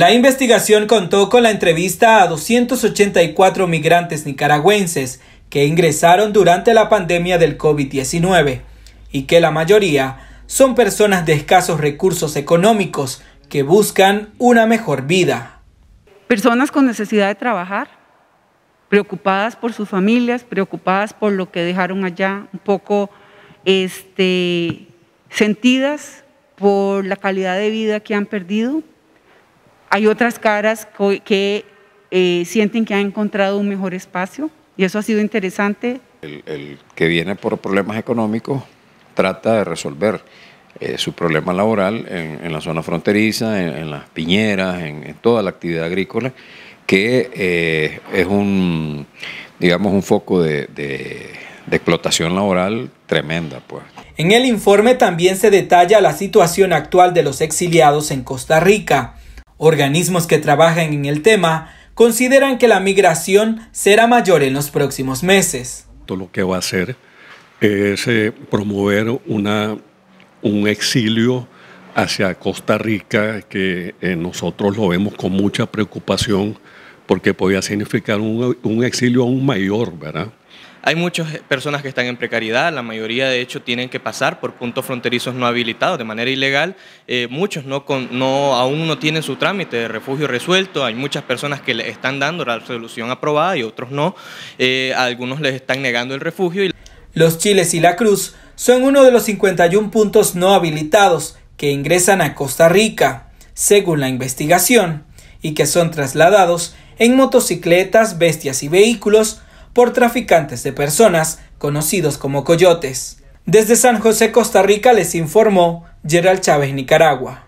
La investigación contó con la entrevista a 284 migrantes nicaragüenses que ingresaron durante la pandemia del COVID-19 y que la mayoría son personas de escasos recursos económicos que buscan una mejor vida. Personas con necesidad de trabajar, preocupadas por sus familias, preocupadas por lo que dejaron allá, un poco este, sentidas por la calidad de vida que han perdido, hay otras caras que eh, sienten que han encontrado un mejor espacio y eso ha sido interesante. El, que viene por problemas económicos trata de resolver eh, su problema laboral en, la zona fronteriza, en, las piñeras, en, toda la actividad agrícola, que eh, es un, digamos, un foco de, explotación laboral tremenda. Pues. En el informe también se detalla la situación actual de los exiliados en Costa Rica. Organismos que trabajan en el tema consideran que la migración será mayor en los próximos meses. Todo Lo que va a hacer es eh, promover una, un exilio hacia Costa Rica, que eh, nosotros lo vemos con mucha preocupación porque podría significar un, un exilio aún mayor, ¿verdad? Hay muchas personas que están en precariedad, la mayoría de hecho tienen que pasar por puntos fronterizos no habilitados de manera ilegal, eh, muchos no, aún no tienen su trámite de refugio resuelto, hay muchas personas que le están dando la resolución aprobada y otros no, eh, algunos les están negando el refugio. Los Chiles y la Cruz son uno de los 51 puntos no habilitados que ingresan a Costa Rica, según la investigación, y que son trasladados en motocicletas, bestias y vehículos por traficantes de personas conocidos como coyotes. Desde San José, Costa Rica, les informó Gerald Chávez, Nicaragua.